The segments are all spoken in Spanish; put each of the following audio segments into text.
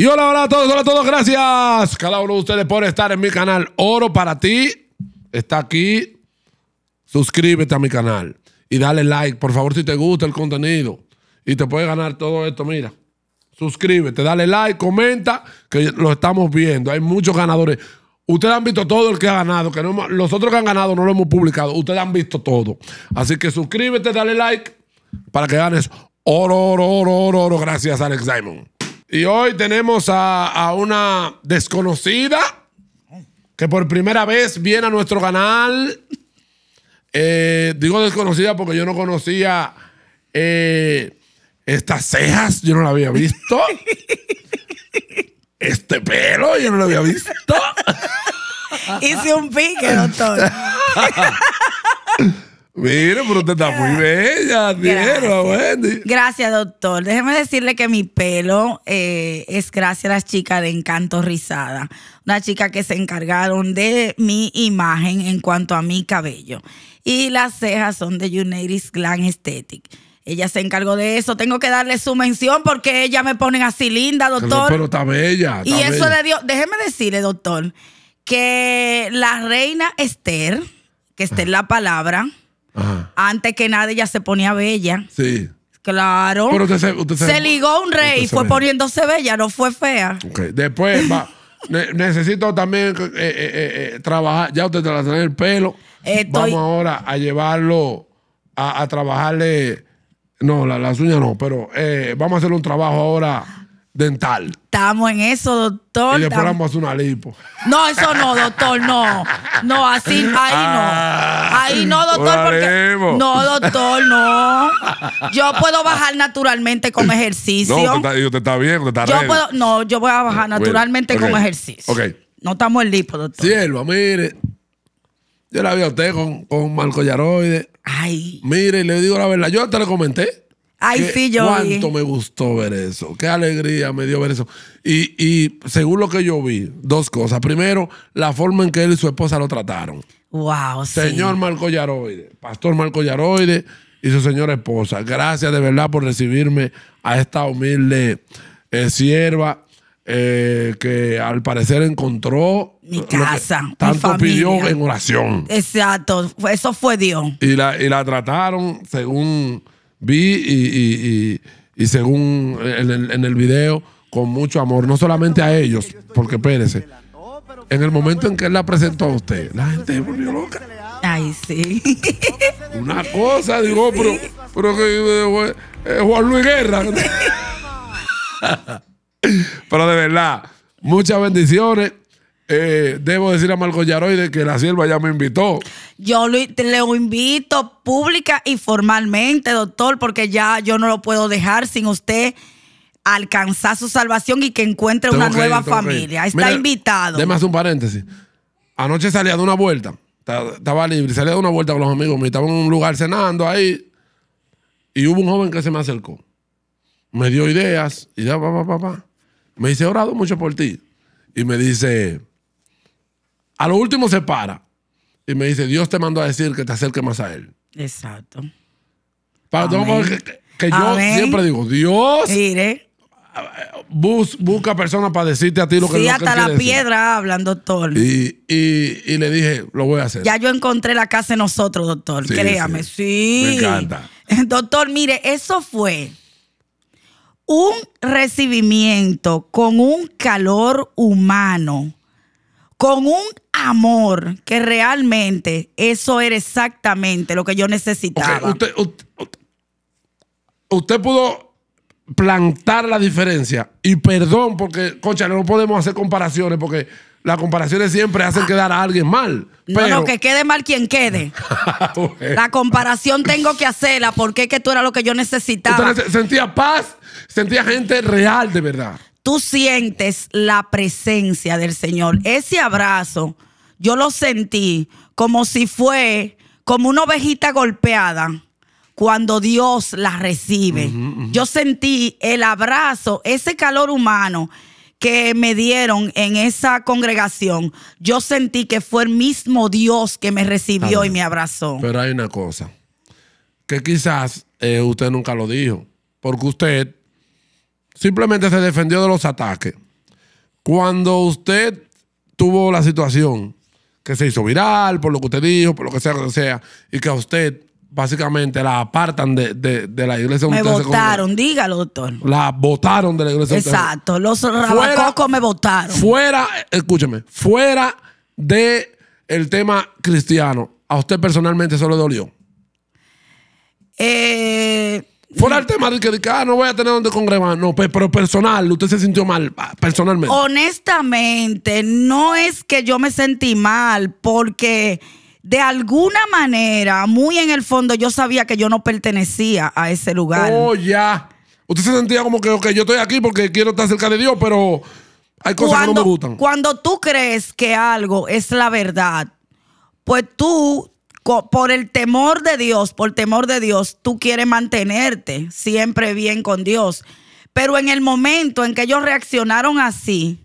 Y hola, hola a todos, hola a todos, gracias. Cada uno de ustedes por estar en mi canal Oro para ti. Está aquí. Suscríbete a mi canal y dale like, por favor, si te gusta el contenido. Y te puedes ganar todo esto, mira. Suscríbete, dale like, comenta, que lo estamos viendo. Hay muchos ganadores. Ustedes han visto todo el que ha ganado, que los otros que han ganado no lo hemos publicado. Ustedes han visto todo. Así que suscríbete, dale like para que ganes oro, oro, oro, oro, oro. Gracias, Alex Simon. Y hoy tenemos a, una desconocida que por primera vez viene a nuestro canal. Eh, digo desconocida porque yo no conocía eh, estas cejas, yo no la había visto. este pelo, yo no lo había visto. Hice un pique, doctor. Mira, pero usted está muy bella, dinero, Gracias, doctor. Déjeme decirle que mi pelo eh, es gracias a las chicas de Encanto Rizada, una chica que se encargaron de mi imagen en cuanto a mi cabello. Y las cejas son de United Glam Aesthetic. Ella se encargó de eso. Tengo que darle su mención porque ella me ponen así linda, doctor. Pero, está bella. y eso le Déjeme decirle, doctor, que la reina Esther, que Esther la palabra antes que nada ella se ponía bella. Sí. Claro. Pero se, se, ligó un rey y fue poniéndose bella, no fue fea. ok Después va. necesito también eh, eh, eh, trabajar. Ya usted trae el pelo. Estoy... Vamos ahora a llevarlo a, trabajarle. No, las uñas no, pero vamos a hacerle un trabajo ahora dental. Estamos en eso, doctor. Y después vamos a una lipo. No, eso no, doctor, no. No, así, ahí no. Ah. Ahí no, doctor, porque. No, doctor, no. Yo puedo bajar naturalmente con ejercicio. No, usted está, te está bien, te está yo No, yo voy a bajar naturalmente con ejercicio. Ok. No estamos en lipo, doctor. Sierva, mire. Yo la vi a usted con, con Marco Yaroide. Ay. Mire, le digo la verdad. Yo hasta le comenté. Ay, sí, yo Cuánto me gustó ver eso. Qué alegría me dio ver eso. Y, según lo que yo vi, dos cosas. Primero, la forma en que él y su esposa lo trataron. Wow, sí. Señor Marco Yaroide, Pastor Marco Yaroide y su señora esposa. Gracias de verdad por recibirme a esta humilde eh, sierva eh, que al parecer encontró Mi casa, mi tanto pidió en oración. Exacto, eso fue Dios. y la trataron según vi y, según en el, en video, con mucho amor, no solamente a ellos, porque espérense, en el momento en que él la presentó a usted, la gente se volvió loca. Ay, sí. Una cosa, digo, pero, pero que eh, eh, Juan Luis Guerra. pero de verdad, muchas bendiciones. Eh, debo decir a Marco Yaroide que la sierva ya me invitó. Yo lo, invito pública y formalmente, doctor, porque ya yo no lo puedo dejar sin usted alcanzar su salvación y que encuentre una nueva familia. Está invitado. además un paréntesis. Anoche salía de una vuelta. Estaba libre, salía de una vuelta con los amigos me Estaba en un lugar cenando ahí. Y hubo un joven que se me acercó. Me dio ideas. Y ya, papá, papá. Me dice, he orado mucho por ti. Y me dice, a lo último se para y me dice, Dios te mandó a decir que te acerques más a Él. Exacto. Para que, yo siempre digo, Dios busca personas para decirte a ti lo que sí, Y hasta la piedra hablan, doctor. Y, le dije, lo voy a hacer. Ya yo encontré la casa de nosotros, doctor. Créame, sí. Me encanta. Doctor, mire, eso fue un recibimiento con un calor humano, con un amor que realmente eso era exactamente lo que yo necesitaba. Usted, pudo plantar la diferencia. Y perdón, porque, concha, no podemos hacer comparaciones porque las comparaciones siempre hacen quedar a alguien mal. Pero... No, que quede mal quien quede. La comparación tengo que hacerla porque es que tú eras lo que yo necesitaba. sentía paz, sentía gente real de verdad tú sientes la presencia del Señor. Ese abrazo yo lo sentí como si fue como una ovejita golpeada cuando Dios la recibe. Yo sentí el abrazo, ese calor humano que me dieron en esa congregación. Yo sentí que fue el mismo Dios que me recibió y me abrazó. Pero hay una cosa, que quizás eh, usted nunca lo dijo, porque usted simplemente se defendió de los ataques. Cuando usted tuvo la situación que se hizo viral, por lo que usted dijo, por lo que sea, y que a usted básicamente la apartan de, la iglesia. Me votaron, dígalo, doctor. La votaron de la iglesia. Exacto, los rabacocos me votaron. Fuera, escúcheme, fuera de el tema cristiano, ¿a usted personalmente eso le dolió? Eh, Fuera el tema de que, ah, no voy a tener donde congregar. No, pero personal, usted se sintió mal personalmente. Honestamente, no es que yo me sentí mal, porque de alguna manera, muy en el fondo, yo sabía que yo no pertenecía a ese lugar. Oh, ya. Usted se sentía como que, ok, yo estoy aquí porque quiero estar cerca de Dios, pero hay cosas que no me gustan. Cuando tú crees que algo es la verdad, pues tú por el temor de Dios, por temor de Dios, tú quieres mantenerte siempre bien con Dios. Pero en el momento en que ellos reaccionaron así,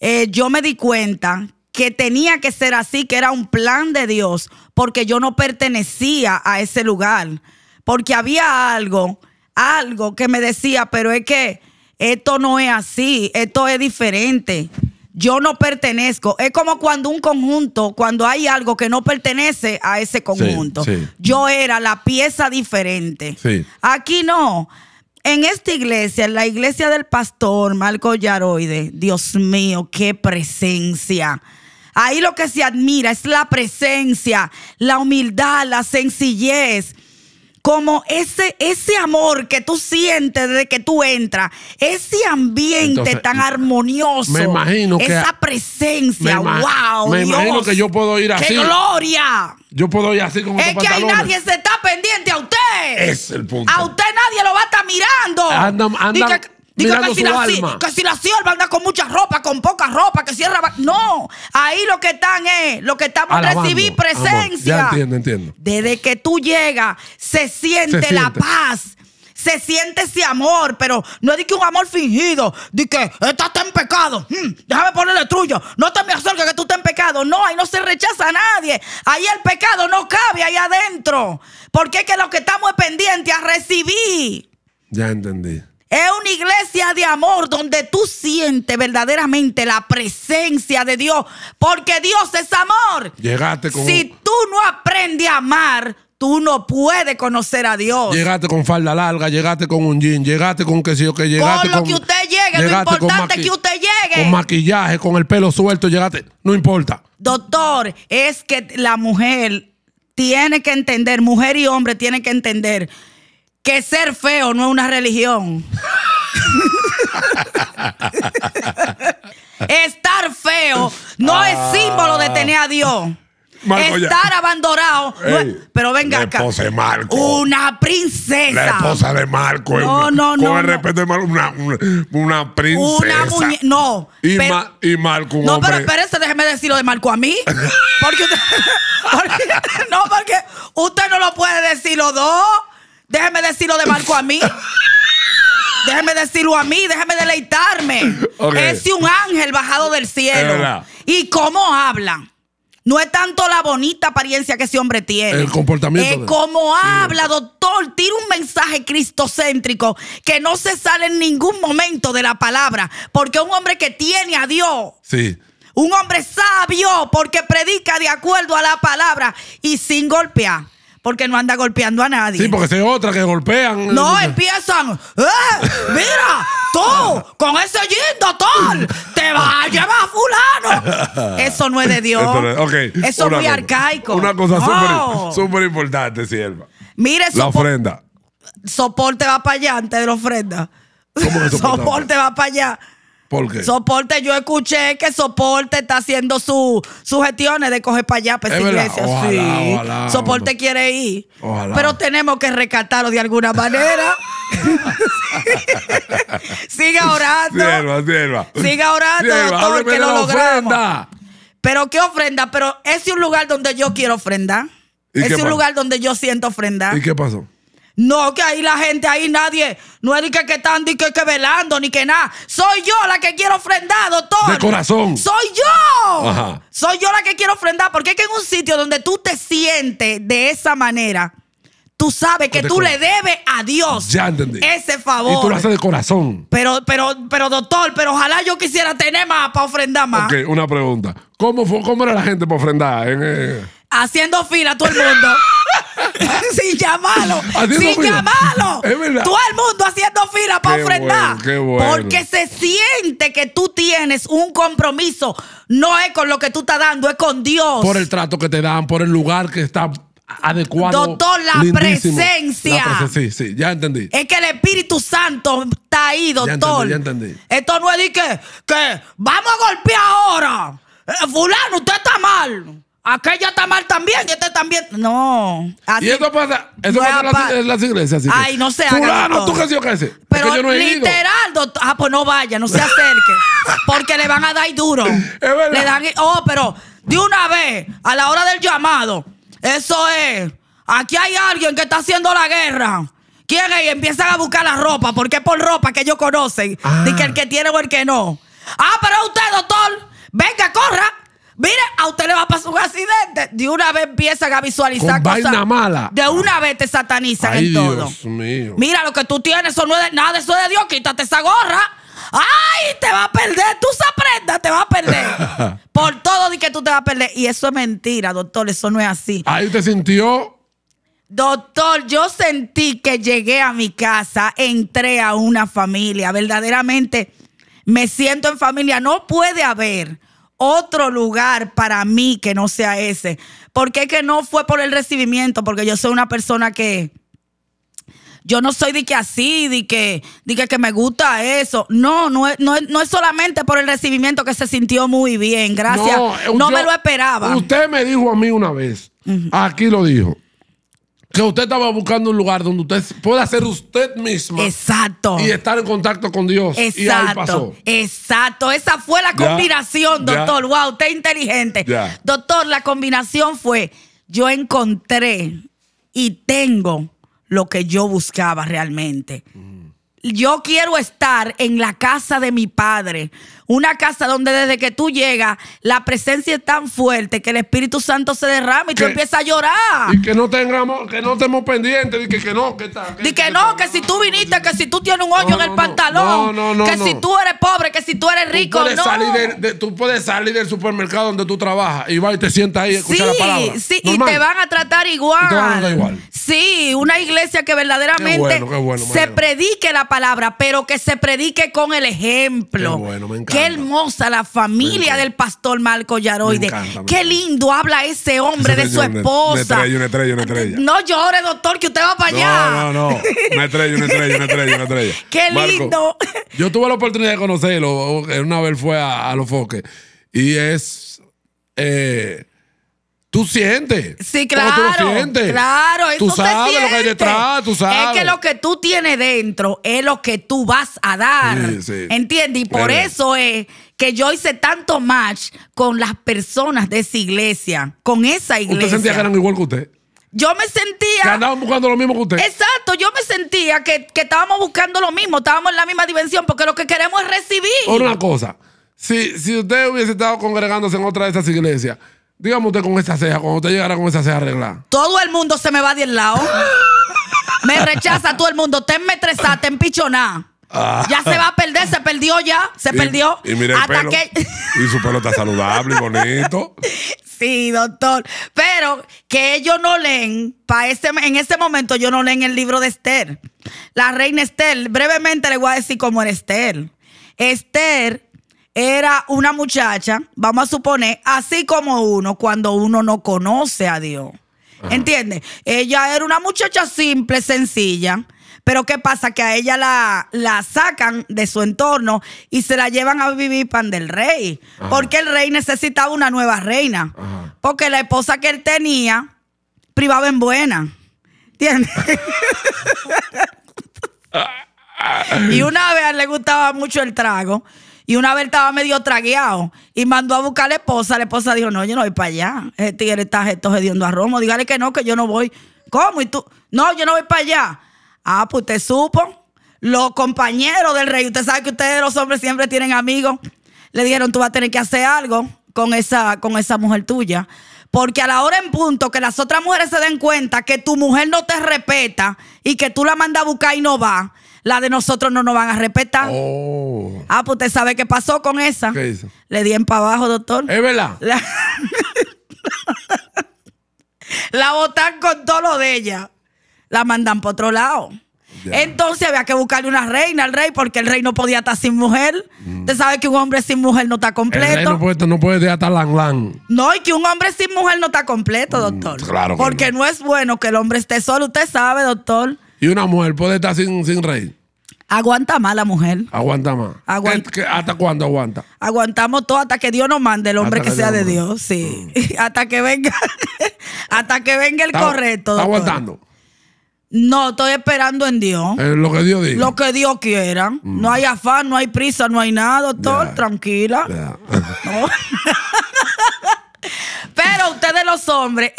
eh, yo me di cuenta que tenía que ser así, que era un plan de Dios, porque yo no pertenecía a ese lugar, porque había algo, algo que me decía, pero es que esto no es así, esto es diferente yo no pertenezco. Es como cuando un conjunto, cuando hay algo que no pertenece a ese conjunto. Yo era la pieza diferente. Aquí no. En esta iglesia, en la iglesia del pastor Marco Yaroide, Dios mío, qué presencia. Ahí lo que se admira es la presencia, la humildad, la sencillez como ese, ese amor que tú sientes desde que tú entras, ese ambiente tan armonioso, imagino que, esa presencia, wow. Me imagino que yo puedo ir así. ¡Qué gloria! Yo puedo ir así con Es que ahí nadie se está pendiente a usted. Es el punto. A usted nadie lo va a estar mirando. Anda, anda, Digo que si, la, sierva anda con mucha ropa, con poca ropa, que cierra. No, ahí lo que están es, lo que estamos Alabando, recibir presencia. entiendo, entiendo. Desde que tú llegas, se siente la paz. Se siente ese amor, pero no es que un amor fingido, de que estás en pecado, hmm, déjame ponerle truyo, no te me acerques que tú estás en pecado. No, ahí no se rechaza a nadie, ahí el pecado no cabe ahí adentro, porque es que lo que estamos es pendiente a recibir. Ya entendí. Es una iglesia de amor donde tú sientes verdaderamente la presencia de Dios, porque Dios es amor. Llegaste con Si tú no aprendes a amar, tú no puedes conocer a Dios. Llegaste con falda larga, llegaste con un jean, llegaste con que si o que llegaste con lo que usted llegue, lo importante es que usted llegue. Con maquillaje, con el pelo suelto, llegaste, no importa. Doctor, es que la mujer tiene que entender, mujer y hombre tienen que entender que ser feo no es una religión. Estar feo no es ah. símbolo de tener a Dios. Estar abandonado. pero venga la esposa De Marco. Una princesa. La esposa de Marco. No, no, no. Con el respeto de Marco, una, una, una princesa. No. Y, pero, Marco, un No, pero espérense, déjeme lo de Marco a mí. Porque usted, no, porque usted no lo puede decir los dos decirlo de Marco a mí. Déjeme decirlo a mí, déjeme deleitarme. Es un ángel bajado del cielo. ¿Y cómo habla, No es tanto la bonita apariencia que ese hombre tiene. El comportamiento. Es como habla, doctor. Tira un mensaje cristocéntrico que no se sale en ningún momento de la palabra. Porque un hombre que tiene a Dios. Sí. Un hombre sabio porque predica de acuerdo a la palabra y sin golpear porque no anda golpeando a nadie. Sí, porque si hay otras que golpean. Eh, no, empiezan. ¡Eh! ¡Mira! ¡Tú! ¡Con ese jean, doctor! ¡Te vas a llevar a fulano! Eso no es de Dios. Eso, es, muy arcaico. Una cosa súper importante, sierva. Mire, La ofrenda. Soporte va para allá antes de la ofrenda. ¿Cómo soporte? soporte va para allá Soporte, yo escuché que Soporte está haciendo su, sus gestiones de coger para allá, para iglesia. sí. soporte quiere ir. Pero tenemos que rescatarlo de alguna manera. siga orando. Sierva, sierva. Siga orando, doctor, que Ofrenda. Pero qué ofrenda, pero ese es un lugar donde yo quiero ofrendar. Ese es un lugar donde yo siento ofrenda. ¿Y qué pasó? No, que ahí la gente, ahí nadie. No es ni que, están que, que velando, ni que nada. Soy yo la que quiero ofrendar, doctor. De corazón. Soy yo. Soy yo la que quiero ofrendar. Porque es que en un sitio donde tú te sientes de esa manera, tú sabes que tú le debes a Dios ya ese favor. Y tú lo haces de corazón. Pero, pero, pero, doctor, pero ojalá yo quisiera tener más para ofrendar más. Ok, una pregunta. ¿Cómo, fue, cómo era la gente para ofrendar? Eh? Haciendo fila todo el mundo. sin llamarlo. Sin llamarlo. Todo el mundo haciendo fila para ofrendar. Porque se siente que tú tienes un compromiso. No es con lo que tú estás dando, es con Dios. Por el trato que te dan, por el lugar que está adecuado. Doctor, la presencia. sí, sí, ya entendí. Es que el Espíritu Santo está ahí, doctor. Ya entendí, Esto no es de que, vamos a golpear ahora. Eh, fulano, usted está mal. Aquella está mal también, este también. No. y eso pasa, eso pasa en, las, iglesias. Ay, no sé. Fulano, tú que sí o que sí. Pero literal, doctor. Ah, pues no vaya, no se acerque. porque le van a dar duro. Es verdad. Le dan, oh, pero de una vez, a la hora del llamado, eso es. Aquí hay alguien que está haciendo la guerra. ¿Quién es? empiezan a buscar la ropa, porque es por ropa que ellos conocen. Ah. que el ah. que tiene o el que no. Ah, pero usted, doctor, venga, corra. Mire, a usted le va a pasar un accidente. De una vez empiezan a visualizar Con cosas. Vaina mala. De una vez te satanizan Ay, en Dios Mío. Mira, lo que tú tienes, eso no es de, nada, eso es de Dios. Quítate esa gorra. ¡Ay! Te va a perder. Tú esa prenda te va a perder. Por todo di que tú te vas a perder. Y eso es mentira, doctor. Eso no es así. Ahí te sintió. Doctor, yo sentí que llegué a mi casa, entré a una familia. Verdaderamente me siento en familia. No puede haber otro lugar para mí que no sea ese. ¿Por qué que no fue por el recibimiento, porque yo soy una persona que... Yo no soy de que así, de que, de que, me gusta eso. No, no, no, es solamente por el recibimiento que se sintió muy bien, gracias. No, me lo esperaba. Usted me dijo a mí una vez, aquí lo dijo, que usted estaba buscando un lugar donde usted pueda ser usted misma. Exacto. Y estar en contacto con Dios. Exacto. Y Exacto. Esa fue la combinación, doctor. Wow, usted es inteligente. Doctor, la combinación fue: yo encontré y tengo lo que yo buscaba realmente. Mm. Yo quiero estar en la casa de mi padre una casa donde desde que tú llegas, la presencia es tan fuerte que el Espíritu Santo se derrama y tú empiezas a llorar. Y que no tengamos, que no estemos pendientes, y que, no, que está. que, no, que, si tú viniste, que si tú tienes un hoyo en el no, pantalón, que si tú eres pobre, que si tú eres rico, tú puedes Salir tú puedes salir del supermercado donde tú trabajas y vas y te sientas ahí a escuchar la palabra. Sí, Normal. y te van a tratar igual. Sí, una iglesia que verdaderamente se predique la palabra, pero que se predique con el ejemplo. Qué bueno, me encanta. Qué hermosa la familia del pastor Marco Yaroide. Qué lindo habla ese hombre de su esposa. Una estrella, una estrella, una estrella. No llore, doctor, que usted va para allá. No, no, no. Una estrella, una estrella, una estrella, una estrella. Qué lindo. yo tuve la oportunidad de conocerlo. Una vez fue a, Los Foques. Y es. Eh, Tú sientes. Sí, claro. Tú sientes. Claro, eso Tú sabes lo que hay detrás, tú sabes. Es que lo que tú tienes dentro es lo que tú vas a dar. Sí, ¿Entiendes? Y por eso es que yo hice tanto match con las personas de esa iglesia, con esa iglesia. ¿Usted sentía que eran igual que usted? Yo me sentía. Que andaban buscando lo mismo que usted. Exacto, yo me sentía que, estábamos buscando lo mismo, estábamos en la misma dimensión, porque lo que queremos es recibir. Por una cosa, si, si usted hubiese estado congregándose en otra de esas iglesias Dígame usted con esa ceja, cuando usted llegara con esa ceja arreglada. Todo el mundo se me va de el lado. me rechaza todo el mundo. Te me te ten Ya se va a perder, se perdió ya, se perdió. Y mire y su pelo está saludable y bonito. Sí, doctor. Pero que ellos no leen, este en ese momento yo no leen el libro de Esther. La reina Esther, brevemente le voy a decir cómo era Esther. Esther era una muchacha, vamos a suponer, así como uno cuando uno no conoce a Dios. ¿Entiendes? Ella era una muchacha simple, sencilla. Pero ¿qué pasa? Que a ella la, la, sacan de su entorno y se la llevan a vivir pan del rey. Porque el rey necesitaba una nueva reina. Porque la esposa que él tenía privaba en buena. ¿Entiendes? y una vez le gustaba mucho el trago. Y una vez estaba medio tragueado y mandó a buscar a la esposa. La esposa dijo, no, yo no voy para allá. Este tigre está gediendo a Romo. Dígale que no, que yo no voy. ¿Cómo? ¿Y tú? No, yo no voy para allá. Ah, pues usted supo. Los compañeros del rey, usted sabe que ustedes los hombres siempre tienen amigos. Le dijeron, tú vas a tener que hacer algo con esa, con esa mujer tuya. Porque a la hora en punto que las otras mujeres se den cuenta que tu mujer no te respeta y que tú la mandas a buscar y no va, la de nosotros no nos van a respetar. Oh. Ah, pues usted sabe qué pasó con esa. ¿Qué hizo? Le di en para abajo, doctor. Es verdad. La... la botan con todo lo de ella. La mandan para otro lado. Entonces había que buscarle una reina al rey porque el rey no podía estar sin mujer. Mm. Usted sabe que un hombre sin mujer no está completo. El rey no puede, no puede estar lan No, y que un hombre sin mujer no está completo, mm, doctor. claro. porque no. es bueno que el hombre esté solo, usted sabe, doctor. ¿Y una mujer puede estar sin, rey? Aguanta más la mujer. Aguanta más. ¿Hasta cuándo aguanta? Aguantamos todo hasta que Dios nos mande el hombre que, sea de Dios, sí. Mm. hasta que venga, hasta que venga el correcto. Doctor. Está aguantando. No, estoy esperando en Dios. Eh, lo que Dios diga. Lo que Dios quiera. Mm. No hay afán, no hay prisa, no hay nada, doctor. Tranquila. Pero ustedes los hombres...